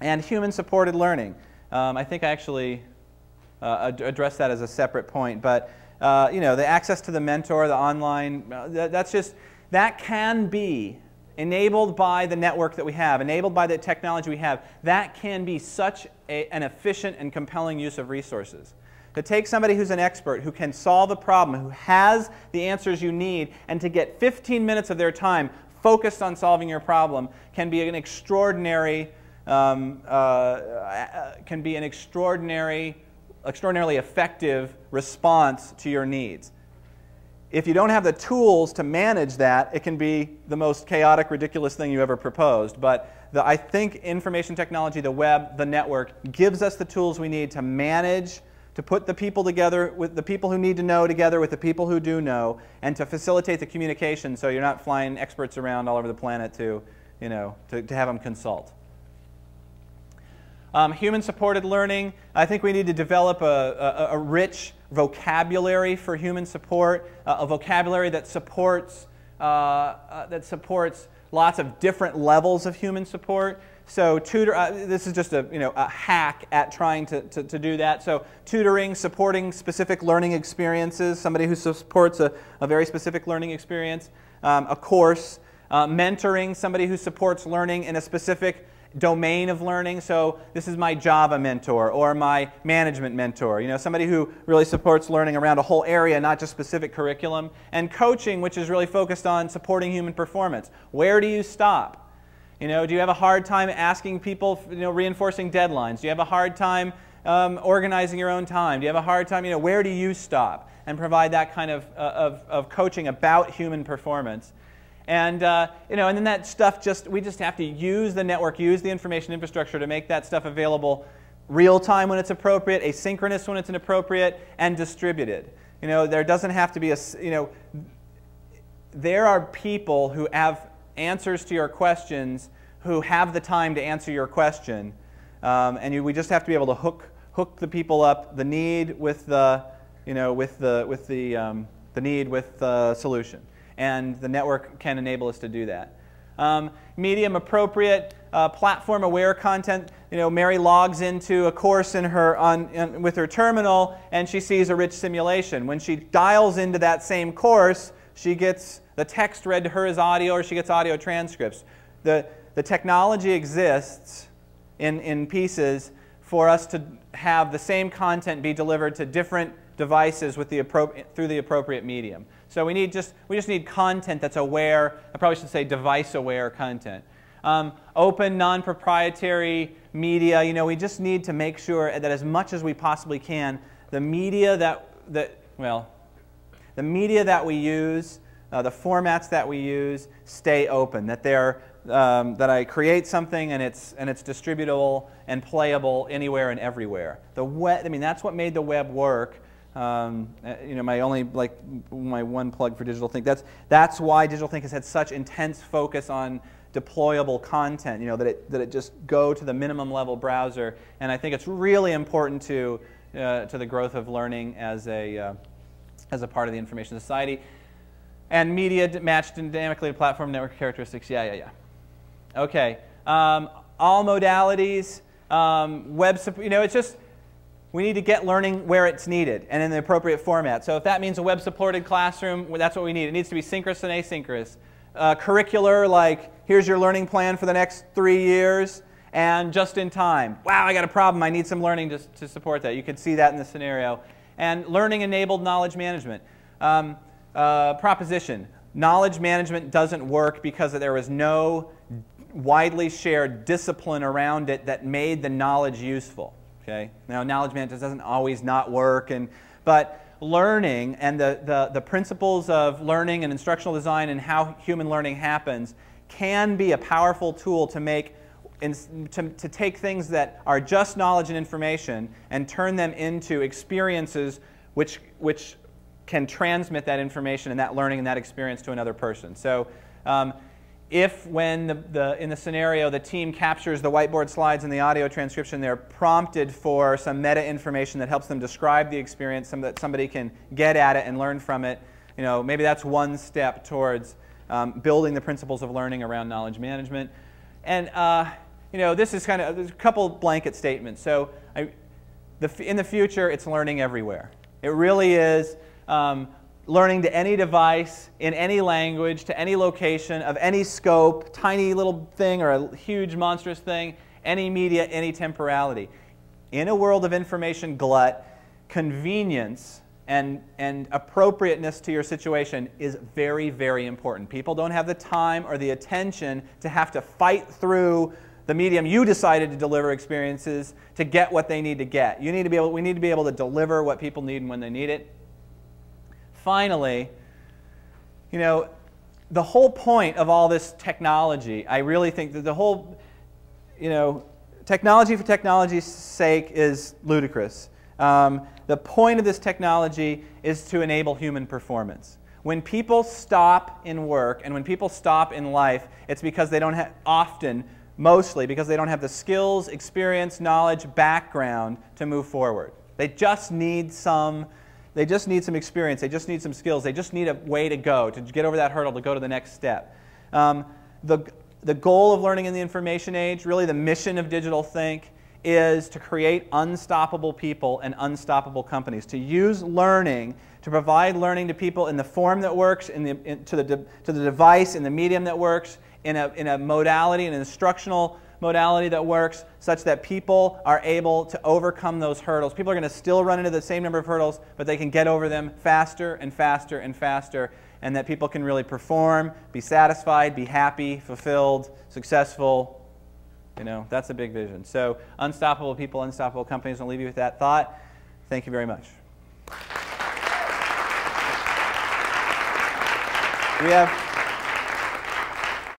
and human-supported learning. Um, I think I actually uh, addressed that as a separate point, but uh, you know, the access to the mentor, the online, uh, that's just, that can be enabled by the network that we have, enabled by the technology we have. That can be such a, an efficient and compelling use of resources. To take somebody who's an expert, who can solve a problem, who has the answers you need, and to get 15 minutes of their time focused on solving your problem can be an extraordinary um, uh, uh, can be an extraordinary, extraordinarily effective response to your needs. If you don't have the tools to manage that, it can be the most chaotic, ridiculous thing you ever proposed. But the, I think information technology, the web, the network, gives us the tools we need to manage, to put the people together with the people who need to know together with the people who do know, and to facilitate the communication so you're not flying experts around all over the planet to, you know, to, to have them consult. Um, human supported learning, I think we need to develop a, a, a rich vocabulary for human support, uh, a vocabulary that supports, uh, uh, that supports lots of different levels of human support. So tutor, uh, this is just a, you know, a hack at trying to, to, to, do that. So tutoring, supporting specific learning experiences, somebody who supports a, a very specific learning experience, um, a course, uh, mentoring, somebody who supports learning in a specific domain of learning. So this is my Java mentor or my management mentor, you know, somebody who really supports learning around a whole area, not just specific curriculum. And coaching, which is really focused on supporting human performance. Where do you stop? You know, do you have a hard time asking people, you know, reinforcing deadlines? Do you have a hard time um, organizing your own time? Do you have a hard time, you know, where do you stop? And provide that kind of, uh, of, of coaching about human performance. And, uh, you know, and then that stuff just, we just have to use the network, use the information infrastructure to make that stuff available real time when it's appropriate, asynchronous when it's inappropriate, and distributed. You know, there doesn't have to be a, you know, there are people who have answers to your questions who have the time to answer your question. Um, and you, we just have to be able to hook, hook the people up, the need with the, you know, with the, with the, um, the need with the solution and the network can enable us to do that. Um, medium appropriate, uh, platform aware content. You know, Mary logs into a course in her on, in, with her terminal and she sees a rich simulation. When she dials into that same course, she gets the text read to her as audio or she gets audio transcripts. The, the technology exists in, in pieces for us to have the same content be delivered to different devices with the through the appropriate medium. So we, need just, we just need content that's aware, I probably should say device-aware content. Um, open, non-proprietary media, you know, we just need to make sure that as much as we possibly can, the media that, that well, the media that we use, uh, the formats that we use stay open, that they're um, that I create something and it's, and it's distributable and playable anywhere and everywhere. The web, I mean, that's what made the web work um, uh, you know, my only like my one plug for Digital Think. That's that's why Digital Think has had such intense focus on deployable content. You know that it that it just go to the minimum level browser, and I think it's really important to uh, to the growth of learning as a uh, as a part of the information society, and media matched dynamically to platform network characteristics. Yeah, yeah, yeah. Okay, um, all modalities, um, web. You know, it's just we need to get learning where it's needed and in the appropriate format. So if that means a web-supported classroom, well, that's what we need. It needs to be synchronous and asynchronous. Uh, curricular, like here's your learning plan for the next three years, and just in time. Wow, I got a problem. I need some learning to, to support that. You could see that in the scenario. And learning-enabled knowledge management. Um, uh, proposition. Knowledge management doesn't work because there was no widely shared discipline around it that made the knowledge useful. Okay? Now, knowledge management doesn't always not work, and, but learning and the, the, the principles of learning and instructional design and how human learning happens can be a powerful tool to make and to, to take things that are just knowledge and information and turn them into experiences which, which can transmit that information and that learning and that experience to another person. So um, if when the, the, in the scenario the team captures the whiteboard slides and the audio transcription they're prompted for some meta information that helps them describe the experience so that somebody can get at it and learn from it you know maybe that's one step towards um, building the principles of learning around knowledge management and uh, you know this is kind of there's a couple blanket statements so I, the, in the future it's learning everywhere it really is um, learning to any device, in any language, to any location, of any scope, tiny little thing or a huge monstrous thing, any media, any temporality. In a world of information glut, convenience and, and appropriateness to your situation is very, very important. People don't have the time or the attention to have to fight through the medium you decided to deliver experiences to get what they need to get. You need to be able, we need to be able to deliver what people need and when they need it finally, you know, the whole point of all this technology, I really think that the whole, you know, technology for technology's sake is ludicrous. Um, the point of this technology is to enable human performance. When people stop in work and when people stop in life, it's because they don't have, often, mostly, because they don't have the skills, experience, knowledge, background to move forward. They just need some they just need some experience. They just need some skills. They just need a way to go, to get over that hurdle, to go to the next step. Um, the, the goal of learning in the information age, really the mission of Digital Think, is to create unstoppable people and unstoppable companies, to use learning, to provide learning to people in the form that works, in the, in, to, the de, to the device, in the medium that works, in a, in a modality, in an instructional modality that works such that people are able to overcome those hurdles. People are going to still run into the same number of hurdles, but they can get over them faster and faster and faster, and that people can really perform, be satisfied, be happy, fulfilled, successful. You know, that's a big vision. So, unstoppable people, unstoppable companies. I'll leave you with that thought. Thank you very much. We have